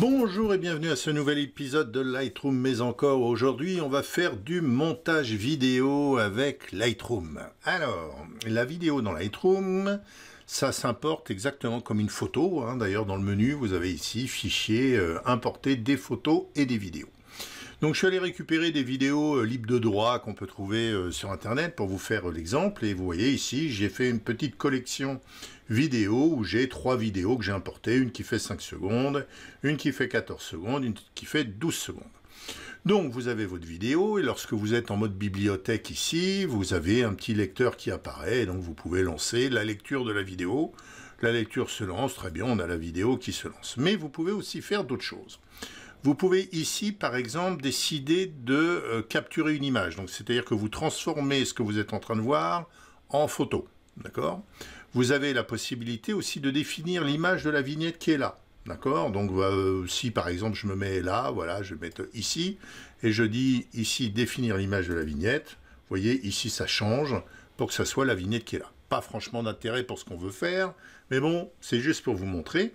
Bonjour et bienvenue à ce nouvel épisode de Lightroom mais encore. Aujourd'hui on va faire du montage vidéo avec Lightroom. Alors, la vidéo dans Lightroom, ça s'importe exactement comme une photo. Hein. D'ailleurs dans le menu vous avez ici fichier euh, importer des photos et des vidéos. Donc je suis allé récupérer des vidéos euh, libres de droit qu'on peut trouver euh, sur Internet pour vous faire euh, l'exemple. Et vous voyez ici, j'ai fait une petite collection vidéo où j'ai trois vidéos que j'ai importées, une qui fait 5 secondes, une qui fait 14 secondes, une qui fait 12 secondes. Donc vous avez votre vidéo et lorsque vous êtes en mode bibliothèque ici, vous avez un petit lecteur qui apparaît, donc vous pouvez lancer la lecture de la vidéo. La lecture se lance, très bien, on a la vidéo qui se lance. Mais vous pouvez aussi faire d'autres choses. Vous pouvez ici, par exemple, décider de euh, capturer une image. Donc, c'est-à-dire que vous transformez ce que vous êtes en train de voir en photo. D'accord Vous avez la possibilité aussi de définir l'image de la vignette qui est là. D'accord Donc, bah, euh, si par exemple je me mets là, voilà, je vais mettre ici, et je dis ici définir l'image de la vignette. Vous voyez, ici ça change pour que ça soit la vignette qui est là. Pas franchement d'intérêt pour ce qu'on veut faire, mais bon, c'est juste pour vous montrer.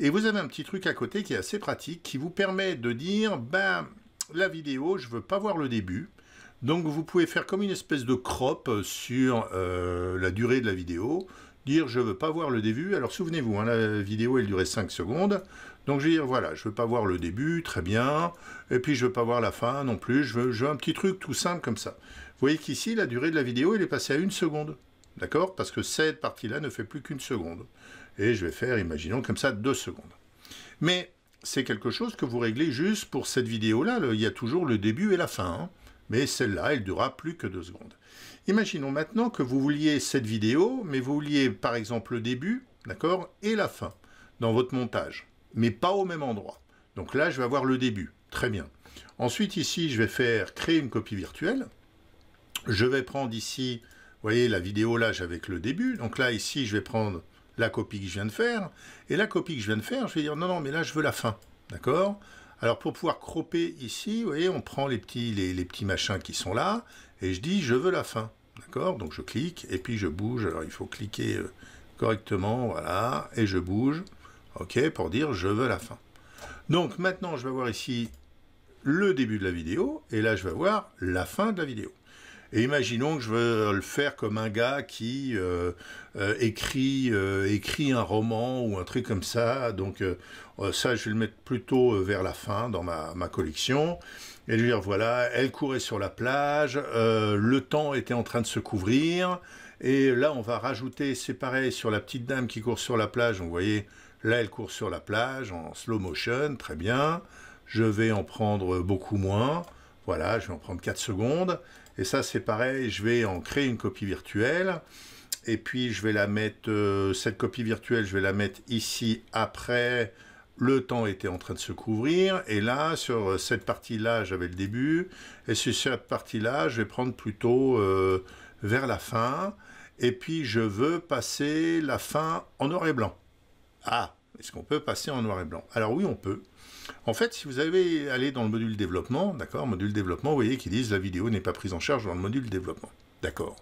Et vous avez un petit truc à côté qui est assez pratique, qui vous permet de dire, ben, la vidéo, je veux pas voir le début. Donc vous pouvez faire comme une espèce de crop sur euh, la durée de la vidéo, dire je veux pas voir le début. Alors souvenez-vous, hein, la vidéo elle durait 5 secondes. Donc je vais dire voilà, je veux pas voir le début, très bien. Et puis je veux pas voir la fin non plus. Je veux, je veux un petit truc tout simple comme ça. Vous voyez qu'ici la durée de la vidéo elle est passée à une seconde. D'accord Parce que cette partie-là ne fait plus qu'une seconde. Et je vais faire, imaginons comme ça, deux secondes. Mais c'est quelque chose que vous réglez juste pour cette vidéo-là. Il y a toujours le début et la fin. Hein. mais celle-là, elle durera plus que deux secondes. Imaginons maintenant que vous vouliez cette vidéo, mais vous vouliez par exemple le début, d'accord, et la fin dans votre montage, mais pas au même endroit. Donc là, je vais avoir le début. Très bien. Ensuite, ici, je vais faire créer une copie virtuelle. Je vais prendre ici voyez la vidéo là, j'avais le début. Donc là, ici, je vais prendre la copie que je viens de faire. Et la copie que je viens de faire, je vais dire non, non, mais là, je veux la fin. D'accord Alors pour pouvoir cropper ici, vous voyez, on prend les petits, les petits machins qui sont là. Et je dis, je veux la fin. D'accord Donc je clique et puis je bouge. Alors il faut cliquer euh, correctement, voilà. Et je bouge. OK Pour dire, je veux la fin. Donc maintenant, je vais voir ici le début de la vidéo. Et là, je vais voir la fin de la vidéo. Et imaginons que je veux euh, le faire comme un gars qui euh, euh, écrit, écrit un roman ou un truc comme ça. Donc ça, je vais le mettre plutôt vers la fin dans ma, ma collection. Et lui dire, voilà, elle courait sur la plage, le temps était en train de se couvrir. Et là, on va rajouter, c'est pareil, sur la petite dame qui court sur la plage. vous voyez, là, elle court sur la plage en slow motion, très bien. Je vais en prendre beaucoup moins. Voilà, je vais en prendre 4 secondes. Et ça, c'est pareil, je vais en créer une copie virtuelle. Et puis, je vais la mettre, euh, cette copie virtuelle, je vais la mettre ici après. Le temps était en train de se couvrir. Et là, sur cette partie-là, j'avais le début. Et sur cette partie-là, je vais prendre plutôt euh, vers la fin. Et puis, je veux passer la fin en or et blanc. Ah, est-ce qu'on peut passer en noir et blanc Alors oui, on peut. En fait, si vous avez allé dans le module développement, d'accord, module développement, vous voyez qu'ils disent la vidéo n'est pas prise en charge dans le module développement. D'accord.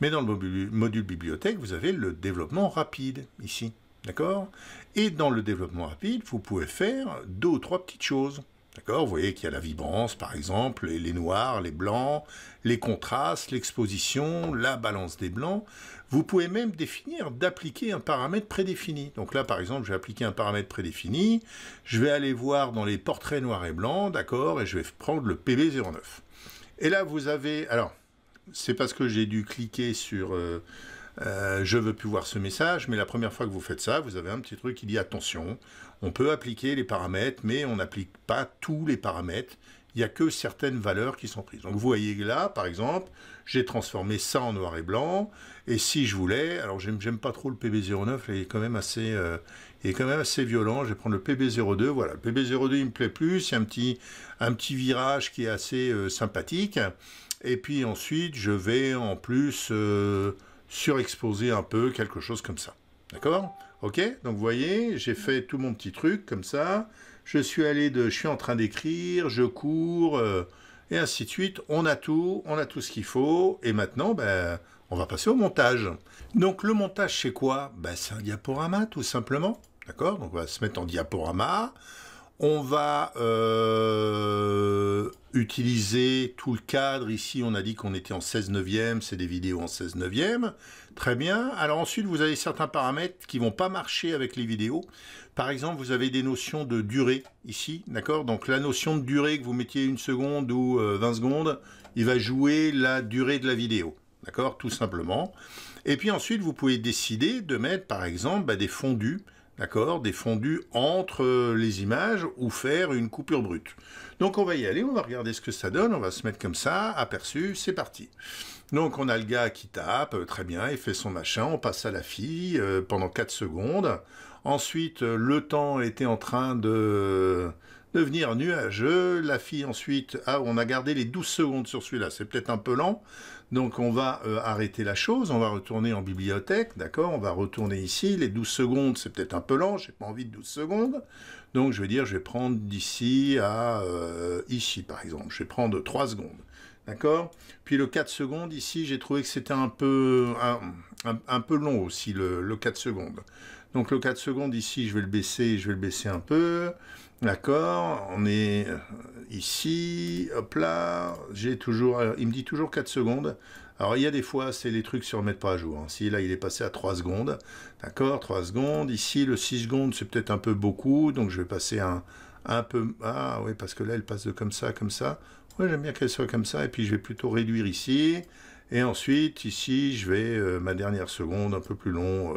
Mais dans le module bibliothèque, vous avez le développement rapide, ici. D'accord Et dans le développement rapide, vous pouvez faire deux ou trois petites choses. D'accord Vous voyez qu'il y a la vibrance, par exemple, les, noirs, les blancs, les contrastes, l'exposition, la balance des blancs. Vous pouvez même définir d'appliquer un paramètre prédéfini. Donc là, par exemple, je vais appliquer un paramètre prédéfini. Je vais aller voir dans les portraits noirs et blancs, d'accord, et je vais prendre le PB09. Et là, vous avez... Alors, c'est parce que j'ai dû cliquer sur... Euh, je euh, je veux plus voir ce message, mais la première fois que vous faites ça, vous avez un petit truc qui dit attention, on peut appliquer les paramètres, mais on n'applique pas tous les paramètres, il n'y a que certaines valeurs qui sont prises. Donc vous voyez là, par exemple, j'ai transformé ça en noir et blanc, et si je voulais, alors j'aime pas trop le PB09, il est quand même assez, euh, il est quand même assez violent, je vais prendre le PB02, voilà, le PB02 il me plaît plus, C'est un petit, un petit virage qui est assez euh, sympathique, et puis ensuite je vais en plus surexposer un peu, quelque chose comme ça. D'accord Ok Donc vous voyez, j'ai fait tout mon petit truc comme ça. Je suis allé de... Je suis en train d'écrire, je cours, euh, et ainsi de suite. On a tout, on a tout ce qu'il faut. Et maintenant, ben, on va passer au montage. Donc le montage, c'est quoi ben, C'est un diaporama, tout simplement. D'accord Donc on va se mettre en diaporama. On va euh, utiliser tout le cadre. Ici, on a dit qu'on était en 16 neuvième. C'est des vidéos en 16 neuvième. Très bien. Alors ensuite, vous avez certains paramètres qui vont pas marcher avec les vidéos. Par exemple, vous avez des notions de durée ici. D'accord Donc la notion de durée, que vous mettiez une seconde ou 20 euh, secondes, il va jouer la durée de la vidéo. D'accord Tout simplement. Et puis ensuite, vous pouvez décider de mettre, par exemple, bah, des fondus d'accord, des fondus entre les images ou faire une coupure brute. Donc on va y aller, on va regarder ce que ça donne, on va se mettre comme ça, aperçu, c'est parti. Donc on a le gars qui tape, euh, très bien, il fait son machin, on passe à la fille euh, pendant 4 secondes. Ensuite, euh, le temps était en train de devenir nuageux. La fille ensuite, ah, on a gardé les 12 secondes sur celui-là, c'est peut-être un peu lent. Donc on va euh, arrêter la chose, on va retourner en bibliothèque, d'accord On va retourner ici, les 12 secondes, c'est peut-être un peu lent, j'ai pas envie de 12 secondes. Donc je vais dire, je vais prendre d'ici à euh, ici par exemple, je vais prendre 3 secondes. D'accord Puis le 4 secondes, ici, j'ai trouvé que c'était un peu, peu long aussi, le, le 4 secondes. Donc le 4 secondes ici, je vais le baisser, je vais le baisser un peu. D'accord, on est euh, ici, hop là, j'ai toujours, euh, il me dit toujours 4 secondes. Alors il y a des fois, c'est les trucs sur mettre pas à jour. Hein. Si là, il est passé à 3 secondes, d'accord, 3 secondes. Ici, le 6 secondes, c'est peut-être un peu beaucoup, donc je vais passer un, peu, ah oui, parce que là, elle passe de comme ça, comme ça. Oui, j'aime bien qu'elle soit comme ça, et puis je vais plutôt réduire ici. Et ensuite, ici, je vais, euh, ma dernière seconde, un peu plus long,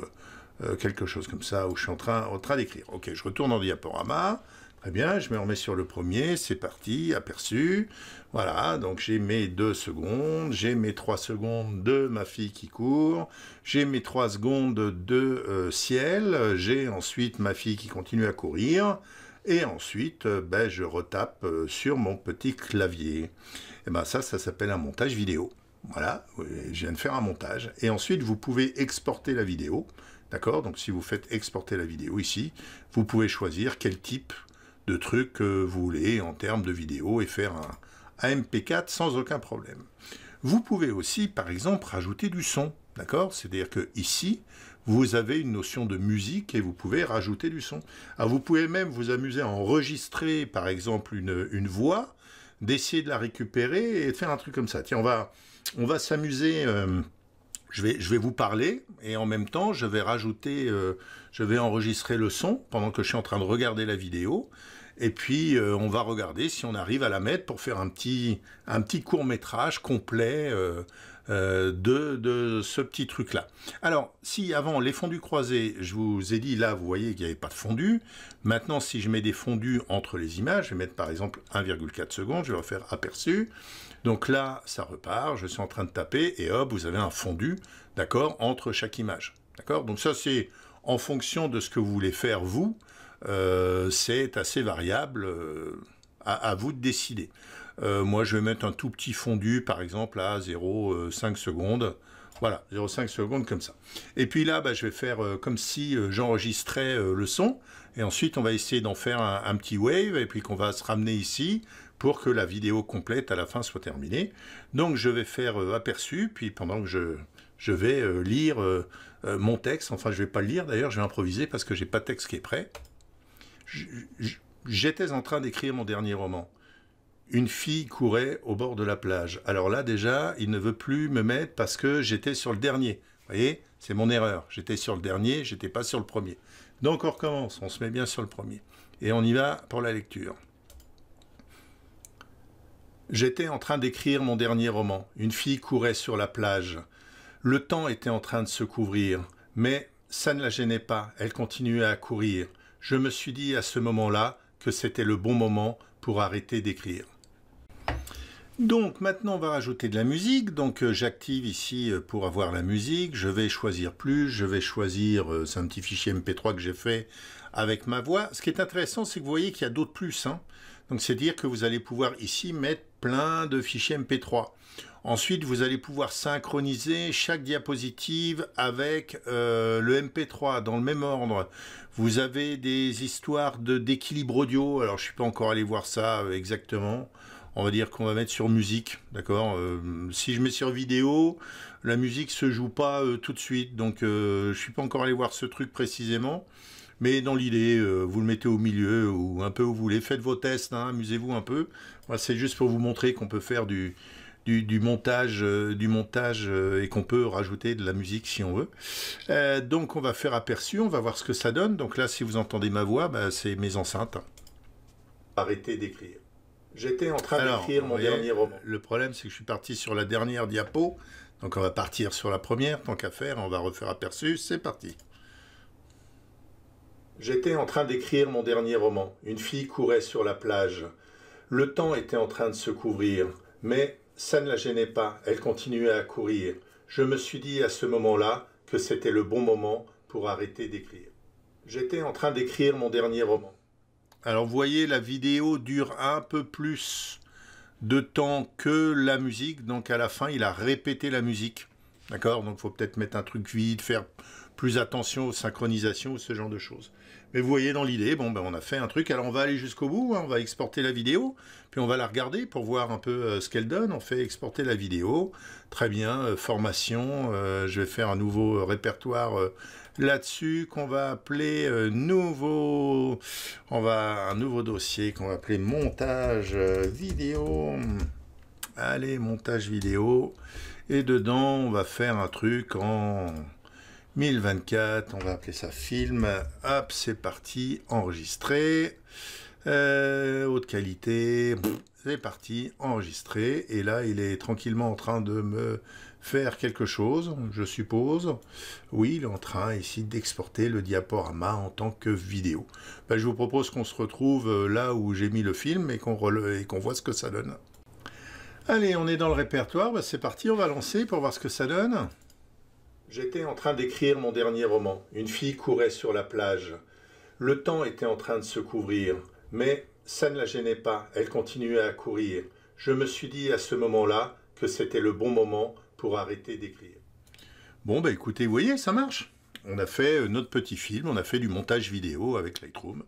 quelque chose comme ça, où je suis en train, en train d'écrire. Ok, je retourne en diaporama. Eh bien, je me remets sur le premier, c'est parti, aperçu. Voilà, donc j'ai mes deux secondes, j'ai mes trois secondes de ma fille qui court, j'ai mes trois secondes de euh, ciel, j'ai ensuite ma fille qui continue à courir, et ensuite euh, ben, je retape euh, sur mon petit clavier. Et eh ben ça, ça s'appelle un montage vidéo. Voilà, je viens de faire un montage. Et ensuite, vous pouvez exporter la vidéo. D'accord Donc si vous faites exporter la vidéo ici, vous pouvez choisir quel type de trucs que vous voulez en termes de vidéo et faire un mp 4 sans aucun problème. Vous pouvez aussi, par exemple, rajouter du son, d'accord C'est-à-dire que ici, vous avez une notion de musique et vous pouvez rajouter du son. vous pouvez même vous amuser à enregistrer, par exemple, une, voix, d'essayer de la récupérer et de faire un truc comme ça. Tiens, on va, on va s'amuser. Euh, je vais, je vais, vous parler et en même temps, je vais rajouter, euh, je vais enregistrer le son pendant que je suis en train de regarder la vidéo. Et puis, euh, on va regarder si on arrive à la mettre pour faire un petit, court métrage complet euh, euh, de, ce petit truc-là. Alors, si avant les fondus croisés, je vous ai dit, là, vous voyez qu'il n'y avait pas de fondu. Maintenant, si je mets des fondus entre les images, je vais mettre par exemple 1,4 secondes, je vais refaire aperçu. Donc là, ça repart, je suis en train de taper, et hop, vous avez un fondu, d'accord, entre chaque image. D'accord Donc ça, c'est en fonction de ce que vous voulez faire, vous, euh, c'est assez variable. Euh, à, vous de décider. Euh, moi, je vais mettre un tout petit fondu, par exemple, à 0,5 secondes. Voilà, 0,5 secondes comme ça. Et puis là, bah, je vais faire comme si j'enregistrais le son. Et ensuite, on va essayer d'en faire un, un, petit wave et puis qu'on va se ramener ici pour que la vidéo complète à la fin soit terminée. Donc, je vais faire aperçu, puis pendant que je, je vais lire mon texte, enfin, je ne vais pas le lire d'ailleurs, je vais improviser parce que je j'ai pas de texte qui est prêt. J'étais en train d'écrire mon dernier roman. Une fille courait au bord de la plage. Alors là, déjà, il ne veut plus me mettre parce que j'étais sur le dernier. Vous voyez, c'est mon erreur. J'étais sur le dernier, j'étais pas sur le premier. Donc on recommence, on se met bien sur le premier. Et on y va pour la lecture. J'étais en train d'écrire mon dernier roman. Une fille courait sur la plage. Le temps était en train de se couvrir, mais ça ne la gênait pas, elle continuait à courir. Je me suis dit à ce moment-là que c'était le bon moment pour arrêter d'écrire. Donc maintenant on va rajouter de la musique, donc euh, j'active ici euh, pour avoir la musique, je vais choisir plus, je vais choisir, euh, c'est un petit fichier MP3 que j'ai fait avec ma voix. Ce qui est intéressant c'est que vous voyez qu'il y a d'autres plus, hein. donc c'est dire que vous allez pouvoir ici mettre plein de fichiers MP3. Ensuite, vous allez pouvoir synchroniser chaque diapositive avec euh, le MP3 dans le même ordre. Vous avez des histoires d'équilibre audio. Alors, je suis pas encore allé voir ça euh, exactement on va dire qu'on va mettre sur musique, d'accord euh, Si je mets sur vidéo, la musique se joue pas tout de suite, donc je je suis pas encore allé voir ce truc précisément, mais dans l'idée, vous le mettez au milieu ou un peu où vous voulez, faites vos tests, hein, amusez-vous un peu. C'est juste pour vous montrer qu'on peut faire du, du, montage, euh, du montage euh, et qu'on peut rajouter de la musique si on veut. Euh, donc on va faire aperçu, on va voir ce que ça donne. Donc là, si vous entendez ma voix, bah, c'est mes enceintes. Arrêtez d'écrire. J'étais en train d'écrire mon dernier roman. Le problème, c'est que je suis parti sur la dernière diapo. Donc on va partir sur la première, tant qu'à faire, on va refaire aperçu, c'est parti. J'étais en train d'écrire mon dernier roman. Une fille courait sur la plage. Le temps était en train de se couvrir, mais ça ne la gênait pas, elle continuait à courir. Je me suis dit à ce moment-là que c'était le bon moment pour arrêter d'écrire. J'étais en train d'écrire mon dernier roman. Alors vous voyez, la vidéo dure un peu plus de temps que la musique, donc à la fin, il a répété la musique. D'accord Donc il faut peut-être mettre un truc vide, faire plus attention aux synchronisations ou ce genre de choses vous voyez dans l'idée, bon, ben, on a fait un truc, alors on va aller jusqu'au bout, hein. on va exporter la vidéo, puis on va la regarder pour voir un peu euh, ce qu'elle donne. On fait exporter la vidéo, très bien, euh, formation, euh, je vais faire un nouveau répertoire là-dessus qu'on va appeler nouveau, on va un nouveau dossier qu'on va appeler montage vidéo. Allez, montage vidéo. Et dedans, on va faire un truc en 1024, on va appeler ça film. Hop, c'est parti, enregistré. Euh, haute qualité, c'est parti, enregistré. Et là, il est tranquillement en train de me faire quelque chose, je suppose. Oui, il est en train ici d'exporter le diaporama en tant que vidéo. Ben, je vous propose qu'on se retrouve euh, là où j'ai mis le film et qu'on voit ce que ça donne. Allez, on est dans le répertoire, ben, c'est parti, on va lancer pour voir ce que ça donne. J'étais en train d'écrire mon dernier roman. Une fille courait sur la plage. Le temps était en train de se couvrir, mais ça ne la gênait pas, elle continuait à courir. Je me suis dit à ce moment-là que c'était le bon moment pour arrêter d'écrire. Bon, bah écoutez, vous voyez, ça marche. On a fait euh, notre petit film, on a fait du montage vidéo avec Lightroom.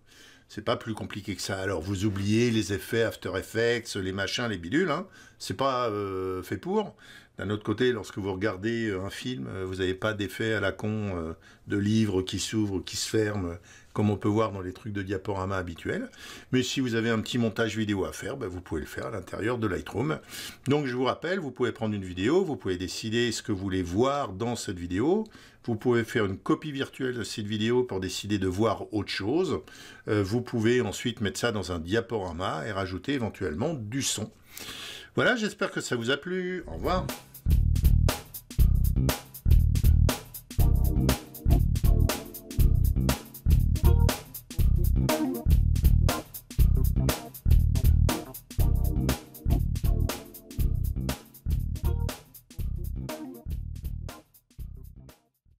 C'est pas plus compliqué que ça. Alors vous oubliez les effets After Effects, les machins, les bidules. Hein. C'est pas euh, fait pour. D'un autre côté, lorsque vous regardez euh, un film, euh, vous n'avez pas d'effet à la con de livres qui s'ouvrent, qui se ferment, comme on peut voir dans les trucs de diaporama habituels. Mais si vous avez un petit montage vidéo à faire, bah, vous pouvez le faire à l'intérieur de Lightroom. Donc je vous rappelle, vous pouvez prendre une vidéo, vous pouvez décider ce que vous voulez voir dans cette vidéo. Vous pouvez faire une copie virtuelle de cette vidéo pour décider de voir autre chose. Euh, vous pouvez ensuite mettre ça dans un diaporama et rajouter éventuellement du son. Voilà, j'espère que ça vous a plu. Au revoir.